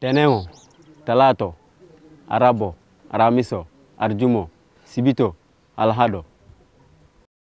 Teneo, Talato, Arabo, Aramiso, Arjumo, Sibito, Alhado.